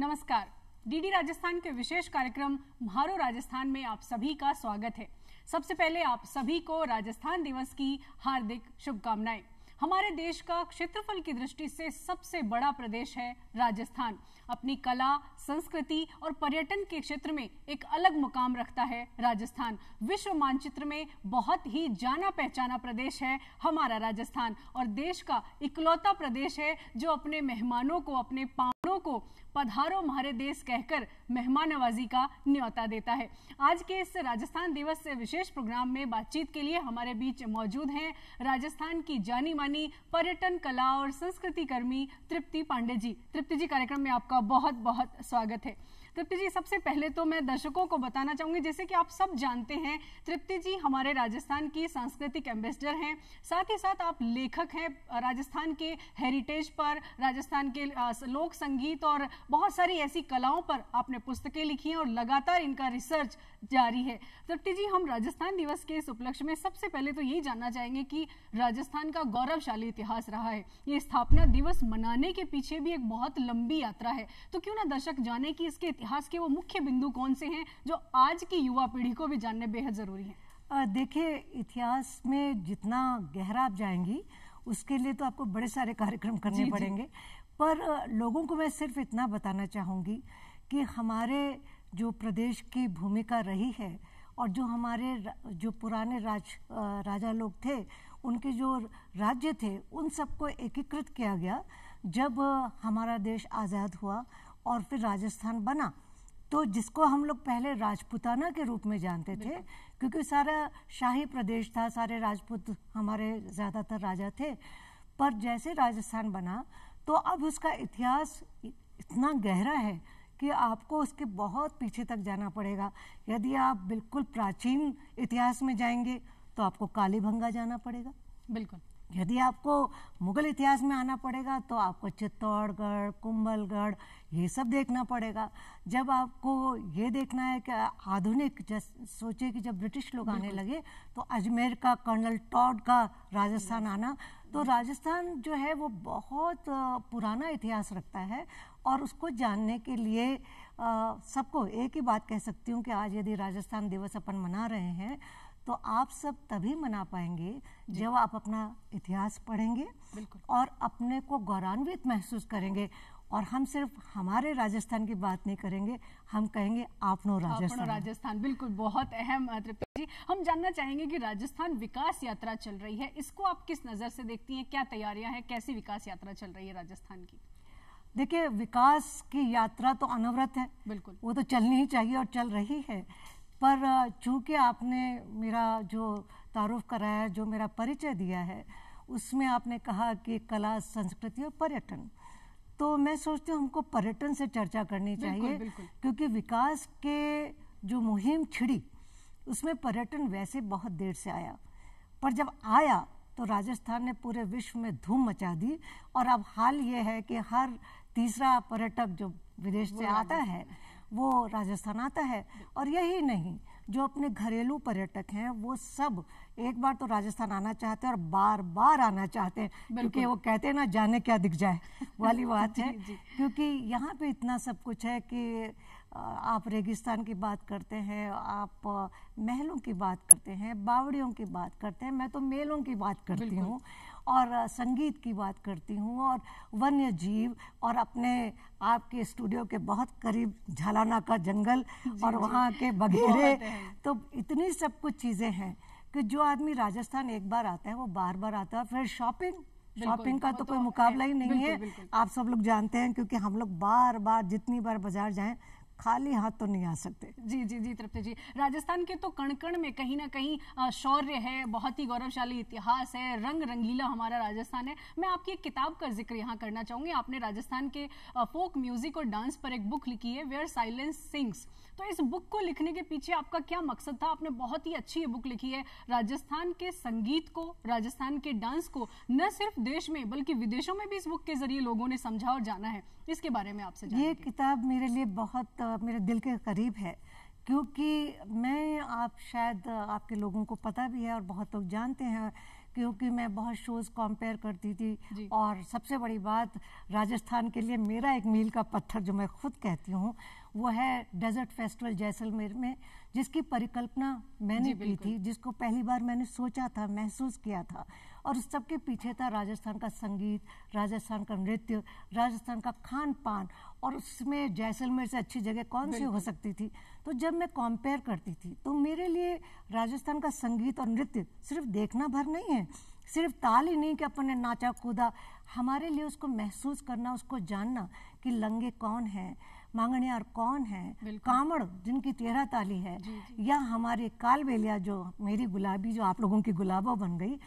नमस्कार डीडी राजस्थान के विशेष कार्यक्रम मारो राजस्थान में आप सभी का स्वागत है सबसे पहले आप सभी को राजस्थान दिवस की हार्दिक शुभकामनाएं हमारे देश का क्षेत्रफल की दृष्टि से सबसे बड़ा प्रदेश है राजस्थान अपनी कला संस्कृति और पर्यटन के क्षेत्र में एक अलग मुकाम रखता है राजस्थान विश्व मानचित्र में बहुत ही जाना पहचाना प्रदेश है हमारा राजस्थान और देश का इकलौता प्रदेश है जो अपने मेहमानों को अपने पाँव खबरों को पधारो हमारे देश कहकर मेहमान नवाजी का न्योता देता है आज के इस राजस्थान दिवस विशेष प्रोग्राम में बातचीत के लिए हमारे बीच मौजूद हैं राजस्थान की जानी मानी पर्यटन कला और संस्कृति कर्मी तृप्ति पांडे जी तृप्ति जी कार्यक्रम में आपका बहुत बहुत स्वागत है तृप्ति जी सबसे पहले तो मैं दर्शकों को बताना चाहूंगी जैसे कि आप सब जानते हैं तृप्ति जी हमारे राजस्थान की सांस्कृतिक एम्बेसडर हैं साथ ही साथ आप लेखक हैं राजस्थान के हेरिटेज पर राजस्थान के लोक संगीत और बहुत सारी ऐसी कलाओं पर आपने पुस्तकें लिखी हैं और लगातार इनका रिसर्च जारी है तृप्ति जी हम राजस्थान दिवस के इस उपलक्ष्य में सबसे पहले तो यही जानना चाहेंगे कि राजस्थान का गौरवशाली इतिहास रहा है ये स्थापना दिवस मनाने के पीछे भी एक बहुत लंबी यात्रा है तो क्यों ना दर्शक जाने कि इसके इतिहास के वो मुख्य बिंदु कौन से हैं जो आज की युवा पीढ़ी को भी जानने बेहद ज़रूरी है देखिए इतिहास में जितना गहरा आप जाएंगी उसके लिए तो आपको बड़े सारे कार्यक्रम करने पड़ेंगे पर लोगों को मैं सिर्फ इतना बताना चाहूँगी कि हमारे जो प्रदेश की भूमिका रही है और जो हमारे जो पुराने राज राजा लोग थे उनके जो राज्य थे उन सबको एकीकृत किया गया जब हमारा देश आज़ाद हुआ और फिर राजस्थान बना तो जिसको हम लोग पहले राजपूताना के रूप में जानते थे क्योंकि सारा शाही प्रदेश था सारे राजपूत हमारे ज़्यादातर राजा थे पर जैसे राजस्थान बना तो अब उसका इतिहास इतना गहरा है कि आपको उसके बहुत पीछे तक जाना पड़ेगा यदि आप बिल्कुल प्राचीन इतिहास में जाएंगे तो आपको काली भंगा जाना पड़ेगा बिल्कुल यदि आपको मुगल इतिहास में आना पड़ेगा तो आपको चित्तौड़गढ़ कुंभलगढ़ ये सब देखना पड़ेगा जब आपको ये देखना है कि आधुनिक सोचे कि जब ब्रिटिश लोग आने लगे तो अजमेर का कर्नल टॉड का राजस्थान आना तो राजस्थान जो है वो बहुत पुराना इतिहास रखता है और उसको जानने के लिए सबको एक ही बात कह सकती हूँ कि आज यदि राजस्थान दिवस अपन मना रहे हैं तो आप सब तभी मना पाएंगे जब आप अपना इतिहास पढ़ेंगे और अपने को गौरवान्वित महसूस करेंगे और हम सिर्फ हमारे राजस्थान की बात नहीं करेंगे हम कहेंगे आपनो राजस्थान आपनो राजस्थान बिल्कुल बहुत अहम जी हम जानना चाहेंगे कि राजस्थान विकास यात्रा चल रही है इसको आप किस नज़र से देखती हैं क्या तैयारियां हैं कैसी विकास यात्रा चल रही है राजस्थान की देखिए विकास की यात्रा तो अनवरत है बिल्कुल वो तो चलनी ही चाहिए और चल रही है पर चूंकि आपने मेरा जो तारुफ कराया जो मेरा परिचय दिया है उसमें आपने कहा कि कला संस्कृति और पर्यटन तो मैं सोचती हूँ हमको पर्यटन से चर्चा करनी चाहिए बिल्कुल। क्योंकि विकास के जो मुहिम छिड़ी उसमें पर्यटन वैसे बहुत देर से आया पर जब आया तो राजस्थान ने पूरे विश्व में धूम मचा दी और अब हाल ये है कि हर तीसरा पर्यटक जो विदेश से आता है वो राजस्थान आता है और यही नहीं जो अपने घरेलू पर्यटक हैं वो सब एक बार तो राजस्थान आना चाहते हैं और बार बार आना चाहते हैं क्योंकि वो कहते हैं ना जाने क्या दिख जाए वाली बात है जी, जी। क्योंकि यहाँ पे इतना सब कुछ है कि आप रेगिस्तान की बात करते हैं आप महलों की बात करते हैं बावड़ियों की बात करते हैं मैं तो मेलों की बात करती हूँ और संगीत की बात करती हूँ और वन्य जीव और अपने आपके स्टूडियो के बहुत करीब झालाना का जंगल और वहाँ के बघेरे तो इतनी सब कुछ चीज़ें हैं कि जो आदमी राजस्थान एक बार आता है वो बार बार आता है फिर शॉपिंग शॉपिंग का तो, तो कोई मुकाबला ही नहीं बिल्कुल, है बिल्कुल। आप सब लोग जानते हैं क्योंकि हम लोग बार बार जितनी बार बाजार जाएं खाली हाथ तो नहीं आ सकते जी जी जी तृप्ति जी राजस्थान के तो कणकण में कहीं ना कहीं शौर्य है बहुत ही गौरवशाली इतिहास है रंग रंगीला हमारा राजस्थान है मैं आपकी एक किताब का जिक्र यहाँ करना चाहूँगी आपने राजस्थान के फोक म्यूजिक और डांस पर एक बुक लिखी है वेयर साइलेंस सिंग्स तो इस बुक को लिखने के पीछे आपका क्या मकसद था आपने बहुत ही अच्छी ये बुक लिखी है राजस्थान के संगीत को राजस्थान के डांस को न सिर्फ देश में बल्कि विदेशों में भी इस बुक के जरिए लोगों ने समझा और जाना है इसके बारे में आपसे ये किताब मेरे लिए बहुत मेरे दिल के करीब है क्योंकि मैं आप शायद आपके लोगों को पता भी है और बहुत लोग जानते हैं क्योंकि मैं बहुत शोज कंपेयर करती थी और सबसे बड़ी बात राजस्थान के लिए मेरा एक मील का पत्थर जो मैं खुद कहती हूँ वो है डेजर्ट फेस्टिवल जैसलमेर में जिसकी परिकल्पना मैंने की थी जिसको पहली बार मैंने सोचा था महसूस किया था और उस सबके पीछे था राजस्थान का संगीत राजस्थान का नृत्य राजस्थान का खान पान और उसमें जैसलमेर से अच्छी जगह कौन सी हो सकती थी तो जब मैं कंपेयर करती थी तो मेरे लिए राजस्थान का संगीत और नृत्य सिर्फ देखना भर नहीं है सिर्फ ताल ही नहीं कि अपन ने नाचा कूदा हमारे लिए उसको महसूस करना उसको जानना कि लंगे कौन हैं मांगणियार कौन है कामड़ जिनकी तेरह ताली है जी, जी. या हमारे कालबेलिया जो मेरी गुलाबी जो आप लोगों की गुलाबों बन गई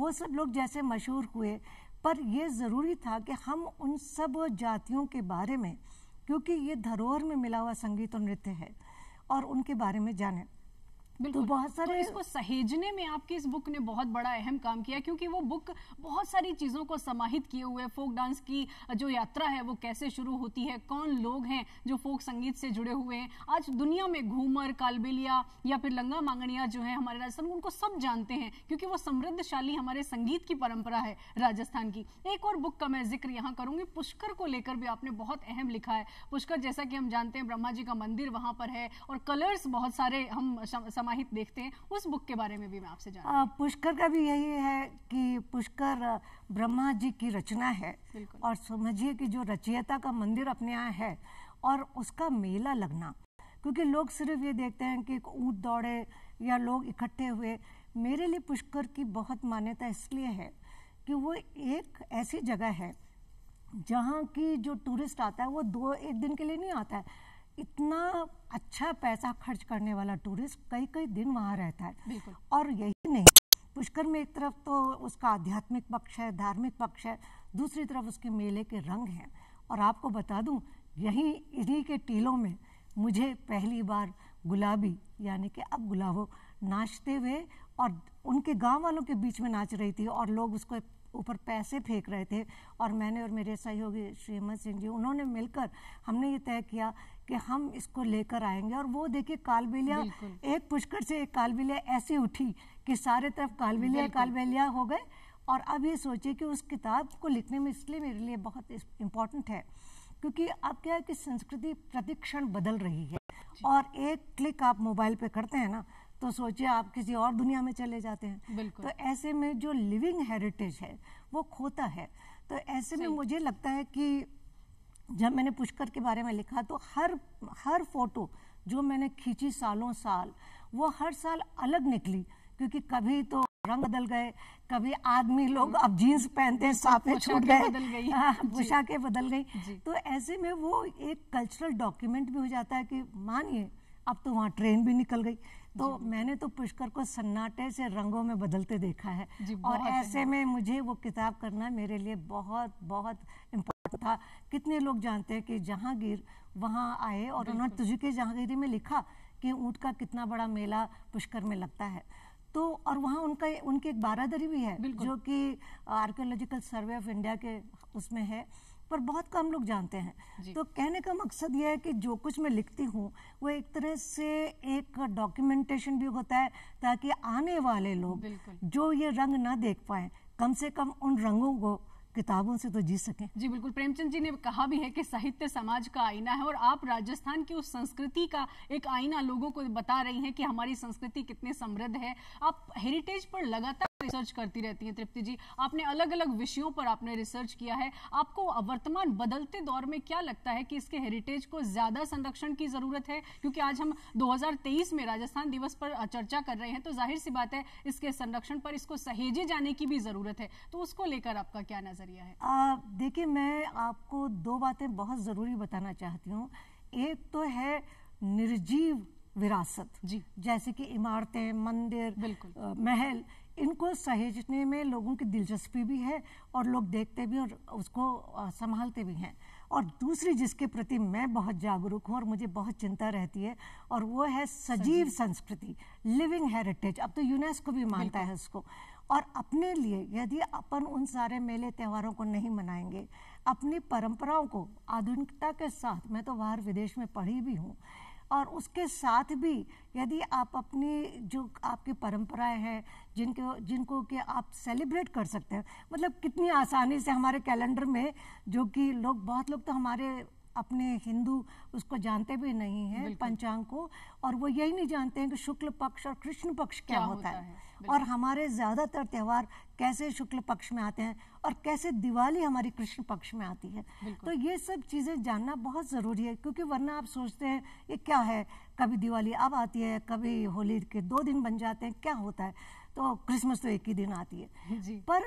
वो सब लोग जैसे मशहूर हुए पर यह ज़रूरी था कि हम उन सब जातियों के बारे में क्योंकि ये धरोहर में मिला हुआ संगीत और नृत्य है और उनके बारे में जानें बिल्कुल तो बहुत सारे तो इसको सहेजने में आपकी इस बुक ने बहुत बड़ा अहम काम किया क्योंकि वो बुक बहुत सारी चीज़ों को समाहित किए हुए फोक डांस की जो यात्रा है वो कैसे शुरू होती है कौन लोग हैं जो फोक संगीत से जुड़े हुए हैं आज दुनिया में घूमर कालबेलिया या फिर लंगा मांगणिया जो है हमारे राजस्थान उनको सब जानते हैं क्योंकि वो समृद्धशाली हमारे संगीत की परंपरा है राजस्थान की एक और बुक का मैं जिक्र यहाँ करूंगी पुष्कर को लेकर भी आपने बहुत अहम लिखा है पुष्कर जैसा कि हम जानते हैं ब्रह्मा जी का मंदिर वहाँ पर है और कलर्स बहुत सारे हम समाज माहित देखते हैं उस बुक के बारे में भी मैं आपसे जानना हाँ, पुष्कर का भी यही है कि पुष्कर ब्रह्मा जी की रचना है और समझिए कि जो रचयिता का मंदिर अपने यहाँ है और उसका मेला लगना क्योंकि लोग सिर्फ ये देखते हैं कि ऊँट दौड़े या लोग इकट्ठे हुए मेरे लिए पुष्कर की बहुत मान्यता इसलिए है कि वो एक ऐसी जगह है जहाँ की जो टूरिस्ट आता है वो दो एक दिन के लिए नहीं आता है इतना अच्छा पैसा खर्च करने वाला टूरिस्ट कई कई दिन वहाँ रहता है और यही नहीं पुष्कर में एक तरफ तो उसका आध्यात्मिक पक्ष है धार्मिक पक्ष है दूसरी तरफ उसके मेले के रंग हैं और आपको बता दूं यहीं इन्हीं के टीलों में मुझे पहली बार गुलाबी यानी कि अब गुलाबो नाचते हुए और उनके गांव वालों के बीच में नाच रही थी और लोग उसको ऊपर पैसे फेंक रहे थे और मैंने और मेरे सहयोगी श्री हेमंत सिंह जी उन्होंने मिलकर हमने ये तय किया कि हम इसको लेकर आएंगे और वो देखिए कालबेलिया एक पुष्कर से एक कालबेलिया ऐसी उठी कि सारे तरफ कालबेलिया कालबेलिया हो गए और अब ये सोचे कि उस किताब को लिखने में इसलिए मेरे लिए बहुत इम्पोर्टेंट है क्योंकि अब क्या है कि संस्कृति प्रतिक्षण बदल रही है और एक क्लिक आप मोबाइल पे करते हैं ना तो सोचिए आप किसी और दुनिया में चले जाते हैं तो ऐसे में जो लिविंग हेरिटेज है वो खोता है तो ऐसे में मुझे लगता है कि जब मैंने पुष्कर के बारे में लिखा तो हर हर फोटो जो मैंने खींची सालों साल वो हर साल अलग निकली क्योंकि कभी तो रंग बदल गए कभी आदमी लोग हम्म। अब जीन्स पहनते हैं सांपे छूट गए हाँ, पोशाकें बदल गई तो ऐसे में वो एक कल्चरल डॉक्यूमेंट भी हो जाता है कि मानिए अब तो वहाँ ट्रेन भी निकल गई तो मैंने तो पुष्कर को सन्नाटे से रंगों में बदलते देखा है और ऐसे में मुझे वो किताब करना मेरे लिए बहुत बहुत इम्पोर्टेंट था कितने लोग जानते हैं कि जहांगीर वहाँ आए और उन्होंने तुझे के जहांगीरी में लिखा कि ऊँट का कितना बड़ा मेला पुष्कर में लगता है तो और वहाँ उनका उनकी एक बारादरी भी है जो कि आर्कियोलॉजिकल सर्वे ऑफ इंडिया के उसमें है पर बहुत कम लोग जानते हैं तो कहने का मकसद यह है कि जो कुछ मैं लिखती हूँ वो एक तरह से एक डॉक्यूमेंटेशन भी होता है ताकि आने वाले लोग जो ये रंग ना देख पाए कम से कम उन रंगों को किताबों से तो जी सके जी बिल्कुल प्रेमचंद जी ने कहा भी है कि साहित्य समाज का आईना है और आप राजस्थान की उस संस्कृति का एक आईना लोगों को बता रही हैं कि हमारी संस्कृति कितने समृद्ध है आप हेरिटेज पर लगातार रिसर्च करती रहती हैं तृप्ति जी आपने अलग अलग विषयों पर आपने रिसर्च किया है आपको वर्तमान बदलते दौर में क्या लगता है कि इसके हेरिटेज को ज्यादा संरक्षण की जरूरत है क्योंकि आज हम 2023 में राजस्थान दिवस पर चर्चा कर रहे हैं तो जाहिर सी बात है इसके संरक्षण पर इसको सहेजे जाने की भी जरूरत है तो उसको लेकर आपका क्या नजरिया है देखिए मैं आपको दो बातें बहुत जरूरी बताना चाहती हूँ एक तो है निर्जीव विरासत जी जैसे कि इमारतें मंदिर बिल्कुल आ, महल इनको सहेजने में लोगों की दिलचस्पी भी है और लोग देखते भी और उसको संभालते भी हैं और दूसरी जिसके प्रति मैं बहुत जागरूक हूँ और मुझे बहुत चिंता रहती है और वो है सजीव, सजीव। संस्कृति लिविंग हेरिटेज अब तो यूनेस्को भी मानता है उसको और अपने लिए यदि अपन उन सारे मेले त्योहारों को नहीं मनाएंगे अपनी परंपराओं को आधुनिकता के साथ मैं तो बाहर विदेश में पढ़ी भी हूँ और उसके साथ भी यदि आप अपनी जो आपकी परंपराएं हैं जिनको जिनको कि आप सेलिब्रेट कर सकते हैं मतलब कितनी आसानी से हमारे कैलेंडर में जो कि लोग बहुत लोग तो हमारे अपने हिंदू उसको जानते भी नहीं है पंचांग को और वो यही नहीं जानते हैं कि शुक्ल पक्ष और कृष्ण पक्ष क्या, क्या होता, होता है, है। और हमारे ज़्यादातर त्यौहार कैसे शुक्ल पक्ष में आते हैं और कैसे दिवाली हमारी कृष्ण पक्ष में आती है तो ये सब चीज़ें जानना बहुत ज़रूरी है क्योंकि वरना आप सोचते हैं ये क्या है कभी दिवाली अब आती है कभी होली के दो दिन बन जाते हैं क्या होता है तो क्रिसमस तो एक ही दिन आती है पर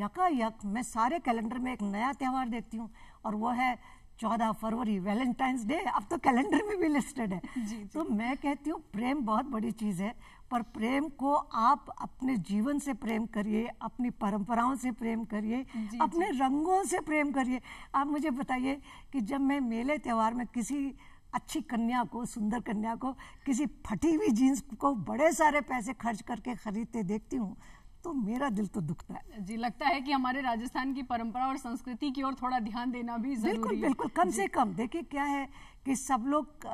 यकायक मैं सारे कैलेंडर में एक नया त्यौहार देखती हूँ और वो है चौदह फरवरी वैलेंटाइंस डे अब तो कैलेंडर में भी लिस्टेड है जी, जी. तो मैं कहती हूँ प्रेम बहुत बड़ी चीज़ है पर प्रेम को आप अपने जीवन से प्रेम करिए अपनी परंपराओं से प्रेम करिए अपने जी. रंगों से प्रेम करिए आप मुझे बताइए कि जब मैं मेले त्यौहार में किसी अच्छी कन्या को सुंदर कन्या को किसी फटी हुई जीन्स को बड़े सारे पैसे खर्च करके खरीदते देखती हूँ तो मेरा दिल तो दुखता है जी लगता है कि हमारे राजस्थान की परंपरा और संस्कृति की ओर थोड़ा ध्यान देना भी जरूरी बिल्कुल बिल्कुल कम से कम देखिए क्या है कि सब लोग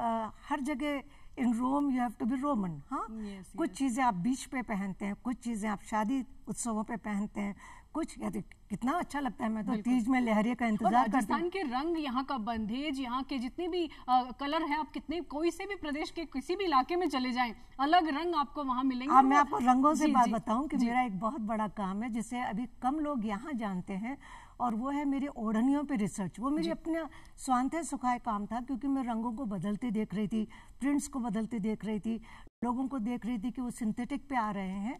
हर जगह in Rome you have to be Roman हाँ कुछ चीज़ें आप बीच पे पहनते हैं कुछ चीज़ें आप शादी उत्सवों पे पहनते हैं कुछ यदि कितना अच्छा लगता है मैं तो तीज में लहरिए का इंतजार करती हूँ के रंग यहाँ का बंधेज यहाँ के जितने भी आ, कलर है आप कितने कोई से भी प्रदेश के किसी भी इलाके में चले जाएं अलग रंग आपको वहाँ मिलेंगे आप मैं आपको रंगों से बात बताऊं कि मेरा एक बहुत बड़ा काम है जिसे अभी कम लोग यहाँ जानते हैं और वो है मेरी ओढ़नियों पे रिसर्च वो मेरी अपना स्वांत सुखाए काम था क्योंकि मैं रंगों को बदलते देख रही थी प्रिंट्स को बदलते देख रही थी लोगों को देख रही थी कि वो सिंथेटिक पे आ रहे हैं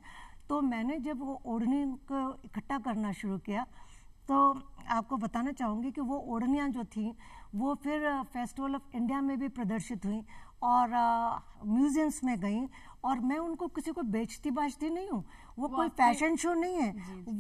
तो मैंने जब वो ओढ़नी को इकट्ठा करना शुरू किया तो आपको बताना चाहूँगी कि वो ओढ़नियाँ जो थी वो फिर फेस्टिवल ऑफ इंडिया में भी प्रदर्शित हुई और म्यूजियम्स में गई और मैं उनको किसी को बेचती बाजती नहीं हूँ वो कोई फैशन शो नहीं है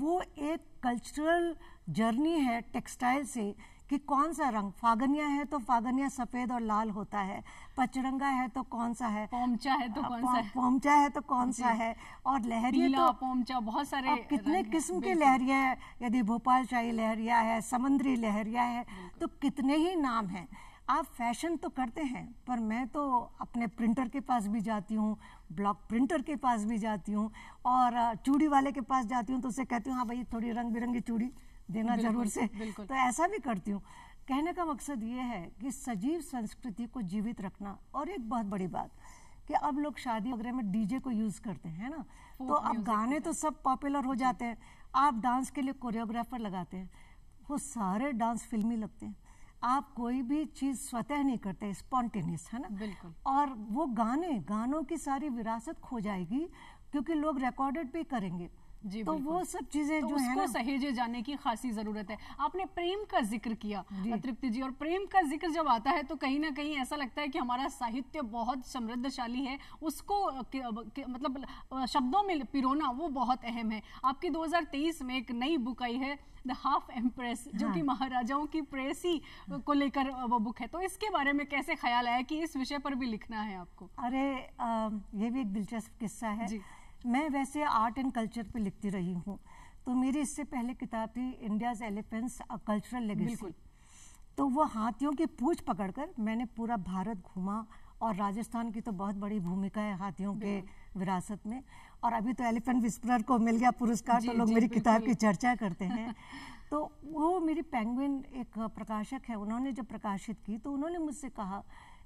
वो एक कल्चरल जर्नी है टेक्सटाइल से कि कौन सा रंग फागनिया है तो फागनिया सफेद और लाल होता है पचरंगा है तो कौन सा है पोमचा है तो कौन सा है पोमचा है तो कौन सा है और लहरिया तो पोमचा बहुत सारे कितने किस्म के लहरिया है यदि भोपाल शाही लहरिया है समुद्री लहरिया है तो कितने ही नाम हैं आप फैशन तो करते हैं पर मैं तो अपने प्रिंटर के पास भी जाती हूँ ब्लॉक प्रिंटर के पास भी जाती हूँ और चूड़ी वाले के पास जाती हूँ तो उसे कहती हूँ हाँ भाई थोड़ी रंग बिरंगी चूड़ी देना जरूर से तो ऐसा भी करती हूँ कहने का मकसद ये है कि सजीव संस्कृति को जीवित रखना और एक बहुत बड़ी बात कि अब लोग शादी वगैरह में डीजे को यूज करते हैं ना तो अब गाने तो सब पॉपुलर हो जाते हैं आप डांस के लिए कोरियोग्राफर लगाते हैं वो सारे डांस फिल्मी लगते हैं आप कोई भी चीज स्वतः नहीं करते स्पॉन्टेनियस है ना बिल्कुल और वो गाने गानों की सारी विरासत खो जाएगी क्योंकि लोग रिकॉर्डेड भी करेंगे जी तो वो सब चीजें तो जो है सहेजे जाने की खासी जरूरत है आपने प्रेम का जिक्र किया तृप्ति जी और प्रेम का जिक्र जब आता है तो कहीं ना कहीं ऐसा लगता है कि हमारा साहित्य बहुत समृद्धशाली है उसको के, के, मतलब शब्दों में पिरोना वो बहुत अहम है आपकी 2023 में एक नई बुक आई है द हाफ एम्प्रेस जो कि हाँ। महाराजाओं की प्रेसी को लेकर वो बुक है तो इसके बारे में कैसे ख्याल आया कि इस विषय पर भी लिखना है आपको अरे ये भी एक दिलचस्प किस्सा है मैं वैसे आर्ट एंड कल्चर पे लिखती रही हूँ तो मेरी इससे पहले किताब थी India's elephants a cultural legacy तो वो हाथियों की पूछ पकड़कर मैंने पूरा भारत घूमा और राजस्थान की तो बहुत बड़ी भूमिका है हाथियों के विरासत में और अभी तो एलिफेंट विस्परर को मिल गया पुरस्कार तो लोग मेरी किताब की चर्चा करते हैं तो वो मेरी पेंगुइन एक प्रकाशक है उन्होंने जब प्रकाशित की तो उन्होंने मुझसे कहा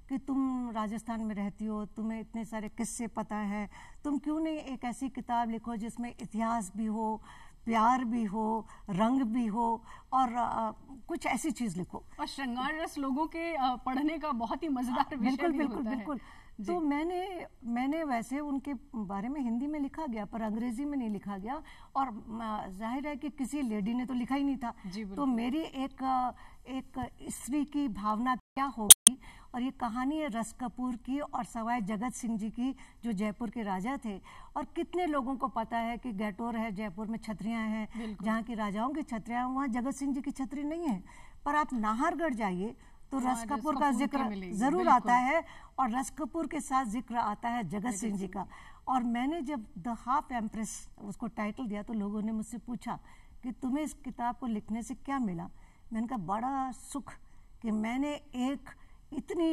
कि तुम राजस्थान में रहती हो तुम्हें इतने सारे किस्से पता है तुम क्यों नहीं एक ऐसी किताब लिखो जिसमें इतिहास भी हो प्यार भी हो रंग भी हो और आ, कुछ ऐसी चीज लिखो और श्रृंगार रस लोगों के पढ़ने का बहुत ही मजेदार हाँ, विषय बिल्कुल बिल्कुल बिल्कुल तो मैंने मैंने वैसे उनके बारे में हिंदी में लिखा गया पर अंग्रेजी में नहीं लिखा गया और जाहिर है कि किसी लेडी ने तो लिखा ही नहीं था तो मेरी एक एक स्त्री की भावना क्या होगी और ये कहानी है रस कपूर की और सवाए जगत सिंह जी की जो जयपुर के राजा थे और कितने लोगों को पता है कि गैटोर है जयपुर में छतरियां हैं जहाँ की राजाओं की छतरियाँ वहाँ जगत सिंह जी की छतरी नहीं है पर आप नाहरगढ़ जाइए तो हाँ, रस कपूर का जिक्र जरूर आता है और रस कपूर के साथ जिक्र आता है जगत सिंह जी का और मैंने जब द हाफ एम्प्रेस उसको टाइटल दिया तो लोगों ने मुझसे पूछा कि तुम्हें इस किताब को लिखने से क्या मिला मैंने कहा बड़ा सुख कि मैंने एक इतनी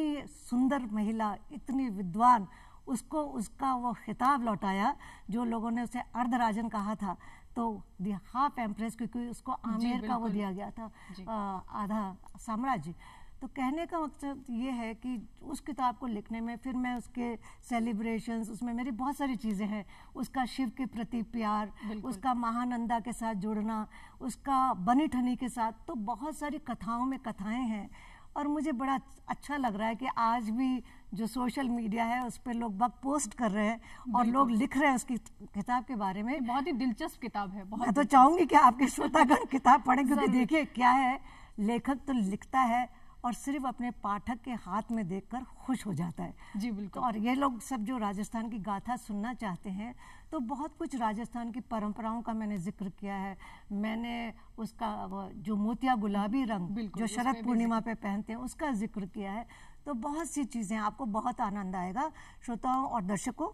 सुंदर महिला इतनी विद्वान उसको उसका वो खिताब लौटाया जो लोगों ने उसे अर्धराजन कहा था तो दी हाफ एम्प्रेस क्योंकि उसको आमेर का वो दिया गया था आ, आधा साम्राज्य तो कहने का मकसद ये है कि उस किताब को लिखने में फिर मैं उसके सेलिब्रेशंस उसमें मेरी बहुत सारी चीज़ें हैं उसका शिव के प्रति प्यार उसका महानंदा के साथ जुड़ना उसका बनी ठनी के साथ तो बहुत सारी कथाओं में कथाएं हैं और मुझे बड़ा अच्छा लग रहा है कि आज भी जो सोशल मीडिया है उस पर लोग बक पोस्ट कर रहे हैं और लोग लिख रहे हैं उसकी किताब के बारे में बहुत ही दिलचस्प किताब है मैं तो चाहूंगी कि आपके श्रोतागण किताब पढ़ें क्योंकि देखिए क्या है लेखक तो लिखता है और सिर्फ अपने पाठक के हाथ में देखकर खुश हो जाता है जी बिल्कुल तो और ये लोग सब जो राजस्थान की गाथा सुनना चाहते हैं तो बहुत कुछ राजस्थान की परंपराओं का मैंने जिक्र किया है मैंने उसका जो मोतिया गुलाबी रंग जो शरद पूर्णिमा पे पहनते हैं उसका जिक्र किया है तो बहुत सी चीज़ें आपको बहुत आनंद आएगा श्रोताओं और दर्शकों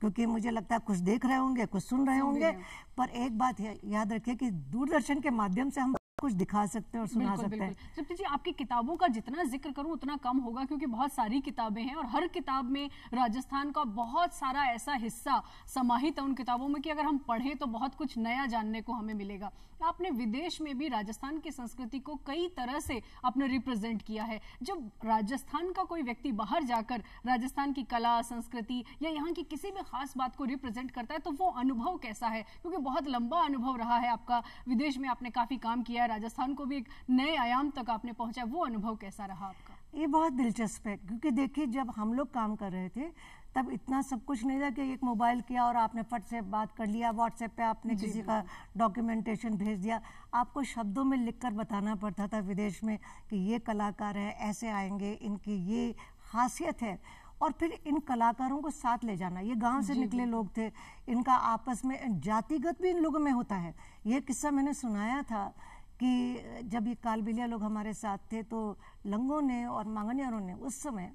क्योंकि मुझे लगता है कुछ देख रहे होंगे कुछ सुन रहे होंगे पर एक बात याद रखिए कि दूरदर्शन के माध्यम से हम कुछ दिखा सकते हैं और सुना बिल्कुल, सकते बिल्कुल। हैं जी आपकी किताबों का जितना जिक्र करूं उतना कम होगा क्योंकि बहुत सारी किताबें हैं और हर किताब में राजस्थान का बहुत सारा ऐसा हिस्सा समाहित है उन किताबों में कि अगर हम पढ़ें तो बहुत कुछ नया जानने को हमें मिलेगा आपने विदेश में भी राजस्थान की संस्कृति को कई तरह से आपने रिप्रेजेंट किया है जब राजस्थान का कोई व्यक्ति बाहर जाकर राजस्थान की कला संस्कृति या यहाँ की किसी भी खास बात को रिप्रेजेंट करता है तो वो अनुभव कैसा है क्योंकि बहुत लंबा अनुभव रहा है आपका विदेश में आपने काफी काम किया है राजस्थान को भी एक नए आयाम तक आपने पहुंचा वो अनुभव कैसा रहा आपका ये बहुत दिलचस्प है क्योंकि देखिए जब हम लोग काम कर रहे थे तब इतना सब कुछ नहीं था कि एक मोबाइल किया और आपने फट से बात कर लिया व्हाट्सएप पे आपने किसी का डॉक्यूमेंटेशन भेज दिया आपको शब्दों में लिखकर बताना पड़ता था विदेश में कि ये कलाकार है ऐसे आएंगे इनकी ये खासियत है और फिर इन कलाकारों को साथ ले जाना ये गांव से निकले लोग थे इनका आपस में जातिगत भी इन लोगों में होता है ये किस्सा मैंने सुनाया था कि जब ये कालबिलिया लोग हमारे साथ थे तो लंगों ने और मांगनियारों ने उस समय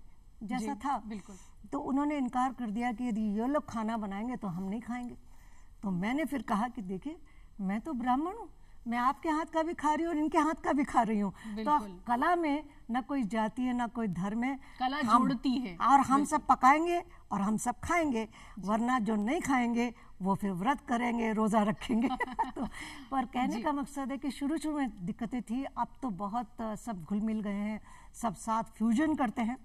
जैसा था बिल्कुल तो उन्होंने इनकार कर दिया कि यदि ये लोग खाना बनाएंगे तो हम नहीं खाएंगे तो मैंने फिर कहा कि देखिए मैं तो ब्राह्मण हूँ मैं आपके हाथ का भी खा रही हूँ और इनके हाथ का भी खा रही हूँ तो कला में न कोई जाति है न कोई धर्म है कला हम, है और हम सब पकाएंगे और हम सब खाएंगे वरना जो नहीं खाएंगे वो फिर व्रत करेंगे रोज़ा रखेंगे तो पर कहने का मकसद है कि शुरू शुरू में दिक्कतें थी अब तो बहुत सब घुल मिल गए हैं सब साथ फ्यूजन करते हैं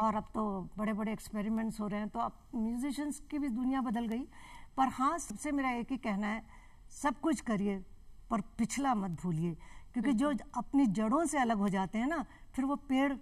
और अब तो बड़े बड़े एक्सपेरिमेंट्स हो रहे हैं तो अब म्यूजिशंस की भी दुनिया बदल गई पर हाँ सबसे मेरा एक ही कहना है सब कुछ करिए पर पिछला मत भूलिए क्योंकि जो अपनी जड़ों से अलग हो जाते हैं ना फिर वो पेड़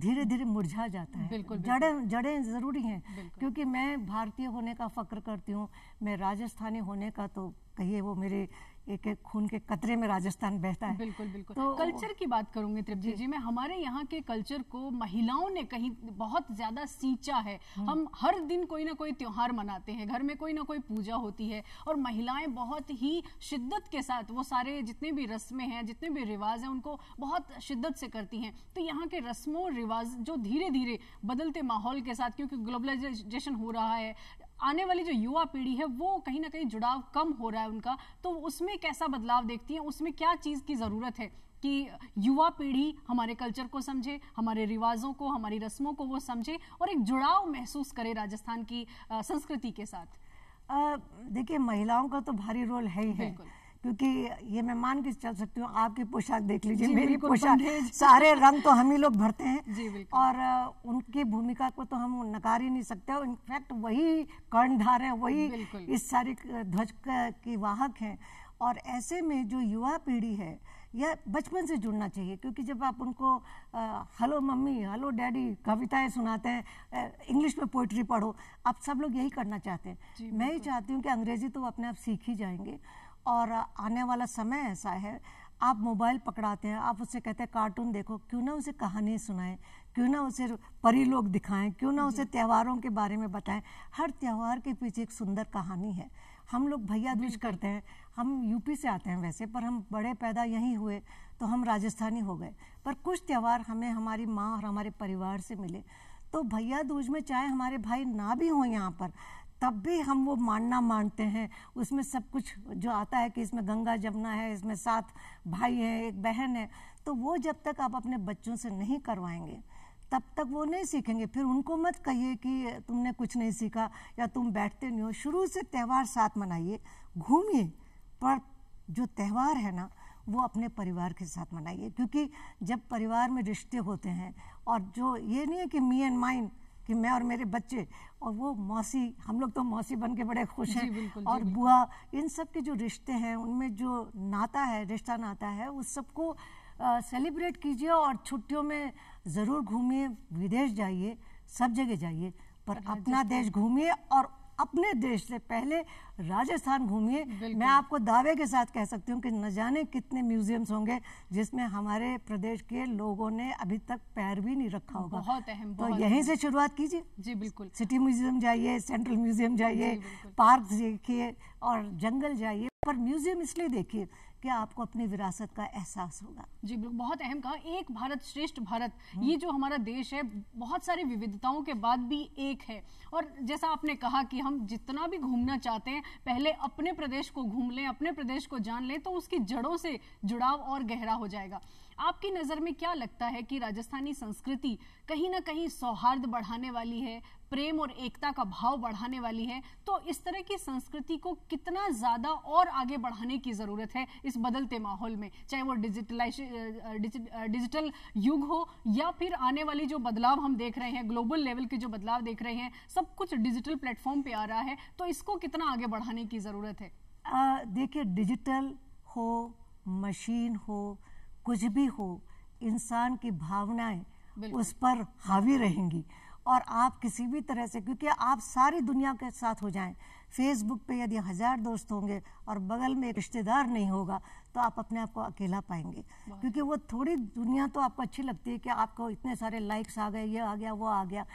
धीरे धीरे मुरझा जाता है जड़ें जड़ें ज़रूरी हैं क्योंकि मैं भारतीय होने का फ़क्र करती हूँ मैं राजस्थानी होने का तो कहिए वो मेरे एक एक खून के कतरे में राजस्थान बहता है बिल्कुल बिल्कुल तो कल्चर की बात करूंगी त्रिपजी जी मैं हमारे यहाँ के कल्चर को महिलाओं ने कहीं बहुत ज्यादा सींचा है हम्म। हम हर दिन कोई ना कोई त्योहार मनाते हैं घर में कोई ना कोई पूजा होती है और महिलाएं बहुत ही शिद्दत के साथ वो सारे जितने भी रस्में हैं जितने भी रिवाज हैं उनको बहुत शिद्दत से करती हैं तो यहाँ के रस्मों रिवाज जो धीरे धीरे बदलते माहौल के साथ क्योंकि ग्लोबलाइजेशन हो रहा है आने वाली जो युवा पीढ़ी है वो कहीं ना कहीं जुड़ाव कम हो रहा है उनका तो उसमें कैसा बदलाव देखती है उसमें क्या चीज़ की ज़रूरत है कि युवा पीढ़ी हमारे कल्चर को समझे हमारे रिवाजों को हमारी रस्मों को वो समझे और एक जुड़ाव महसूस करे राजस्थान की संस्कृति के साथ देखिए महिलाओं का तो भारी रोल है ही है क्योंकि ये मैं मान के चल सकती हूँ आपकी पोशाक देख लीजिए मेरी पोशाक सारे रंग तो हम ही लोग भरते हैं और उनकी भूमिका को तो हम नकार ही नहीं सकते और इनफैक्ट वही कर्णधार है वही इस सारी ध्वज की वाहक हैं और ऐसे में जो युवा पीढ़ी है यह बचपन से जुड़ना चाहिए क्योंकि जब आप उनको हेलो मम्मी हेलो डैडी कविताएं सुनाते हैं इंग्लिश में पोइट्री पढ़ो आप सब लोग यही करना चाहते हैं मैं ही चाहती हूँ कि अंग्रेजी तो अपने आप सीख ही जाएंगे और आने वाला समय ऐसा है आप मोबाइल पकड़ाते हैं आप उससे कहते हैं कार्टून देखो क्यों ना उसे कहानी सुनाएं क्यों ना उसे परी लोग दिखाएं क्यों ना उसे त्योहारों के बारे में बताएं हर त्यौहार के पीछे एक सुंदर कहानी है हम लोग भैया दूज करते हैं हम यूपी से आते हैं वैसे पर हम बड़े पैदा यहीं हुए तो हम राजस्थानी हो गए पर कुछ त्यौहार हमें हमारी माँ और हमारे परिवार से मिले तो भैया दूज में चाहे हमारे भाई ना भी हों यहाँ पर तब भी हम वो मानना मानते हैं उसमें सब कुछ जो आता है कि इसमें गंगा जमुना है इसमें सात भाई हैं एक बहन है तो वो जब तक आप अपने बच्चों से नहीं करवाएंगे तब तक वो नहीं सीखेंगे फिर उनको मत कहिए कि तुमने कुछ नहीं सीखा या तुम बैठते नहीं हो शुरू से त्यौहार साथ मनाइए घूमिए पर जो त्यौहार है ना वो अपने परिवार के साथ मनाइए क्योंकि जब परिवार में रिश्ते होते हैं और जो ये नहीं है कि मी एंड माइंड कि मैं और मेरे बच्चे और वो मौसी हम लोग तो मौसी बन के बड़े खुश हैं और बुआ इन सब के जो रिश्ते हैं उनमें जो नाता है रिश्ता नाता है उस सबको सेलिब्रेट कीजिए और छुट्टियों में ज़रूर घूमिए विदेश जाइए सब जगह जाइए पर अपना देश घूमिए और अपने देश से पहले राजस्थान घूमिए मैं आपको दावे के साथ कह सकती हूँ कि न जाने कितने म्यूजियम्स होंगे जिसमें हमारे प्रदेश के लोगों ने अभी तक पैर भी नहीं रखा होगा बहुत अहम तो यहीं से शुरुआत कीजिए जी बिल्कुल सिटी म्यूजियम जाइए सेंट्रल म्यूजियम जाइए पार्क देखिए और जंगल जाइए पर म्यूजियम इसलिए देखिए क्या आपको अपनी विरासत का एहसास होगा जी बिल्कुल बहुत अहम कहा एक भारत श्रेष्ठ भारत ये जो हमारा देश है बहुत सारी विविधताओं के बाद भी एक है और जैसा आपने कहा कि हम जितना भी घूमना चाहते हैं पहले अपने प्रदेश को घूम लें अपने प्रदेश को जान लें तो उसकी जड़ों से जुड़ाव और गहरा हो जाएगा आपकी नज़र में क्या लगता है कि राजस्थानी संस्कृति कहीं ना कहीं सौहार्द बढ़ाने वाली है प्रेम और एकता का भाव बढ़ाने वाली है तो इस तरह की संस्कृति को कितना ज़्यादा और आगे बढ़ाने की ज़रूरत है इस बदलते माहौल में चाहे वो डिजिटलाइज डिजिटल युग हो या फिर आने वाली जो बदलाव हम देख रहे हैं ग्लोबल लेवल के जो बदलाव देख रहे हैं सब कुछ डिजिटल प्लेटफॉर्म पे आ रहा है तो इसको कितना आगे बढ़ाने की ज़रूरत है देखिए डिजिटल हो मशीन हो कुछ भी हो इंसान की भावनाएं उस पर हावी रहेंगी और आप किसी भी तरह से क्योंकि आप सारी दुनिया के साथ हो जाएं फेसबुक पे यदि हज़ार दोस्त होंगे और बगल में एक रिश्तेदार नहीं होगा तो आप अपने आप को अकेला पाएंगे क्योंकि वो थोड़ी दुनिया तो आपको अच्छी लगती है कि आपको इतने सारे लाइक्स आ गए ये आ गया वो आ गया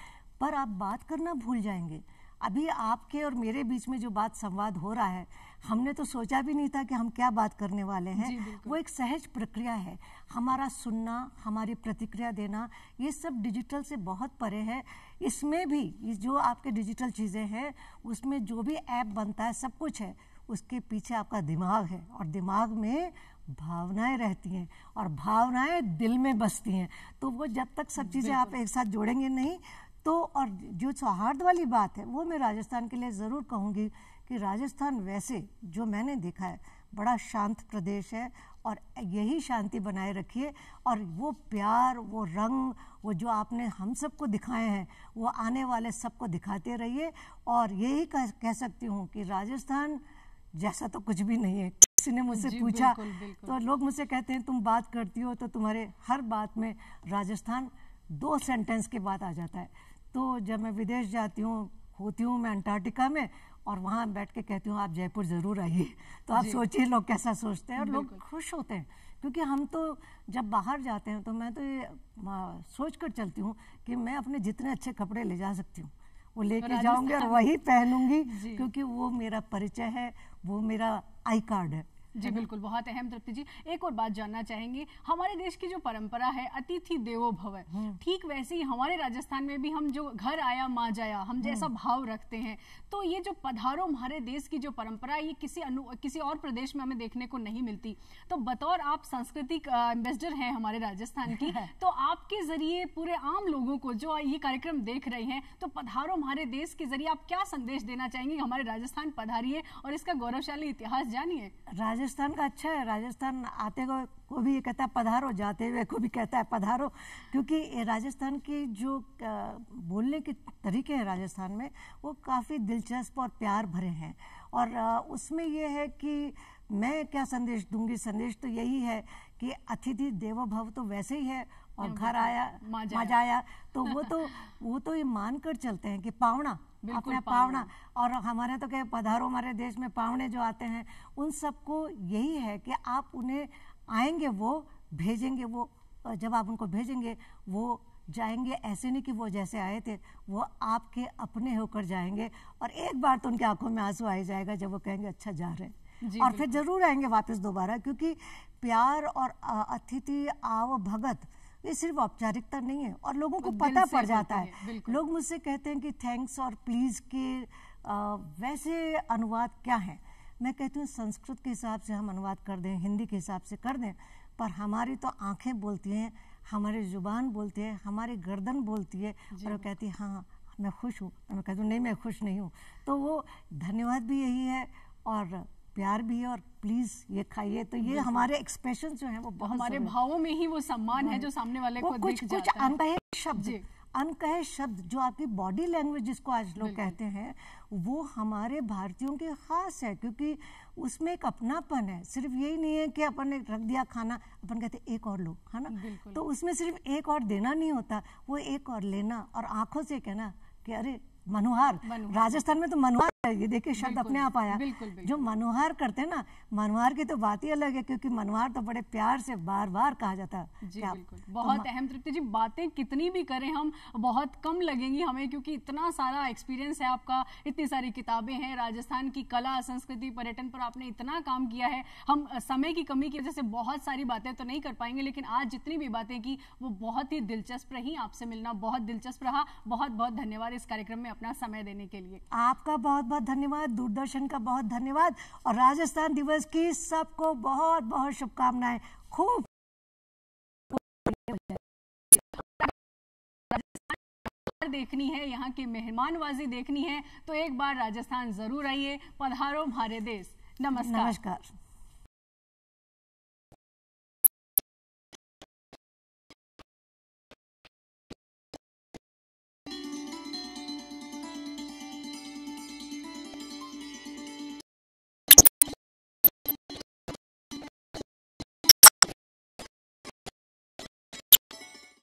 पर आप बात करना भूल जाएंगे अभी आपके और मेरे बीच में जो बात संवाद हो रहा है हमने तो सोचा भी नहीं था कि हम क्या बात करने वाले हैं वो एक सहज प्रक्रिया है हमारा सुनना हमारी प्रतिक्रिया देना ये सब डिजिटल से बहुत परे है इसमें भी इस जो आपके डिजिटल चीज़ें हैं उसमें जो भी ऐप बनता है सब कुछ है उसके पीछे आपका दिमाग है और दिमाग में भावनाएं रहती हैं और भावनाएं दिल में बसती हैं तो वो जब तक सब चीज़ें आप एक साथ जोड़ेंगे नहीं तो और जो सौहार्द वाली बात है वो मैं राजस्थान के लिए ज़रूर कहूँगी कि राजस्थान वैसे जो मैंने देखा है बड़ा शांत प्रदेश है और यही शांति बनाए रखिए और वो प्यार वो रंग वो जो आपने हम सबको दिखाए हैं वो आने वाले सबको दिखाते रहिए और यही कह, कह सकती हूँ कि राजस्थान जैसा तो कुछ भी नहीं है किसी ने मुझसे पूछा बिल्कुल, बिल्कुल। तो लोग मुझसे कहते हैं तुम बात करती हो तो तुम्हारे हर बात में राजस्थान दो सेंटेंस के बाद आ जाता है तो जब मैं विदेश जाती हूँ होती हूँ मैं अंटार्कटिका में और वहाँ बैठ के कहती हूँ आप जयपुर ज़रूर आइए तो आप सोचिए लोग कैसा सोचते हैं और लोग खुश होते हैं क्योंकि हम तो जब बाहर जाते हैं तो मैं तो ये सोच कर चलती हूँ कि मैं अपने जितने अच्छे कपड़े ले जा सकती हूँ वो लेके जाऊँगी और वही पहनूंगी क्योंकि वो मेरा परिचय है वो मेरा आई कार्ड है जी हम्म। बिल्कुल बहुत अहम तृप्ति जी एक और बात जानना चाहेंगे हमारे देश की जो परंपरा है अतिथि देवो भव हम्म। ठीक वैसे ही हमारे राजस्थान में भी हम जो घर आया माँ जाया हम हम्म। जैसा भाव रखते हैं तो ये जो पधारो हमारे देश की जो परंपरा ये किसी अनु किसी और प्रदेश में हमें देखने को नहीं मिलती तो बतौर आप सांस्कृतिक एम्बेसडर हैं हमारे राजस्थान की तो आपके जरिए पूरे आम लोगों को जो ये कार्यक्रम देख रहे हैं तो पधारो हमारे देश के जरिए आप क्या संदेश देना चाहेंगे हमारे राजस्थान पधारिए और इसका गौरवशाली इतिहास जानिए राजस्थान राजस्थान का अच्छा है राजस्थान आते हुए को भी ये कहता है पधारो जाते हुए को भी कहता है पधारो क्योंकि राजस्थान की जो बोलने के तरीके हैं राजस्थान में वो काफ़ी दिलचस्प और प्यार भरे हैं और उसमें ये है कि मैं क्या संदेश दूंगी संदेश तो यही है कि अतिथि देवो भव तो वैसे ही है और घर तो आया मजा आया तो वो तो वो तो ये मानकर चलते हैं कि पावना अपना पावना और हमारे तो क्या पधारो हमारे देश में पावने जो आते हैं उन सबको यही है कि आप उन्हें आएंगे वो भेजेंगे वो जब आप उनको भेजेंगे वो जाएंगे ऐसे नहीं कि वो जैसे आए थे वो आपके अपने होकर जाएंगे और एक बार तो उनकी आंखों में आंसू आ जाएगा जब वो कहेंगे अच्छा जा रहे हैं और फिर जरूर आएंगे वापस दोबारा क्योंकि प्यार और अतिथि आव भगत ये सिर्फ औपचारिकता नहीं है और लोगों को पता पड़ जाता है लोग मुझसे कहते हैं कि थैंक्स और प्लीज़ के आ, वैसे अनुवाद क्या हैं मैं कहती हूँ संस्कृत के हिसाब से हम अनुवाद कर दें हिंदी के हिसाब से कर दें पर हमारी तो आंखें बोलती हैं हमारी ज़ुबान बोलती है हमारी गर्दन बोलती है और वो कहती है हाँ मैं खुश हूँ तो मैं कहती हूँ नहीं मैं खुश नहीं हूँ तो वो धन्यवाद भी यही है और प्यार भी है और प्लीज ये खाइए तो ये हमारे एक्सप्रेशन जो है वो बहुत हमारे भावों में ही वो सम्मान है जो सामने वाले को कुछ कुछ अनकहे शब्द अनकहे शब्द जो आपकी बॉडी लैंग्वेज जिसको आज लोग कहते हैं वो हमारे भारतीयों के खास है क्योंकि उसमें एक अपनापन है सिर्फ यही नहीं है कि अपन ने रख दिया खाना अपन कहते एक और लो है ना तो उसमें सिर्फ एक और देना नहीं होता वो एक और लेना और आंखों से कहना कि अरे मनुहार राजस्थान में तो मनुहार ये देखिए शब्द अपने आप आया बिल्कुल, बिल्कुल। जो मनोहर करते हैं ना मनोहर की तो बात ही अलग है क्योंकि मनोहर तो बड़े प्यार से बार बार कहा जाता है जी बिल्कुल तो बहुत तो अहम तृप्ति जी बातें कितनी भी करें हम बहुत कम लगेंगी हमें क्योंकि इतना सारा एक्सपीरियंस है आपका इतनी सारी किताबें हैं राजस्थान की कला संस्कृति पर्यटन पर आपने इतना काम किया है हम समय की कमी की वजह से बहुत सारी बातें तो नहीं कर पाएंगे लेकिन आज जितनी भी बातें की वो बहुत ही दिलचस्प रही आपसे मिलना बहुत दिलचस्प रहा बहुत बहुत धन्यवाद इस कार्यक्रम में अपना समय देने के लिए आपका बहुत बहुत धन्यवाद दूरदर्शन का बहुत धन्यवाद और राजस्थान दिवस की सबको बहुत बहुत शुभकामनाएं खूब देखनी है यहाँ की मेहमानबाजी देखनी है तो एक बार राजस्थान जरूर आइए पधारो हमारे देश नमस्कार नमस्कार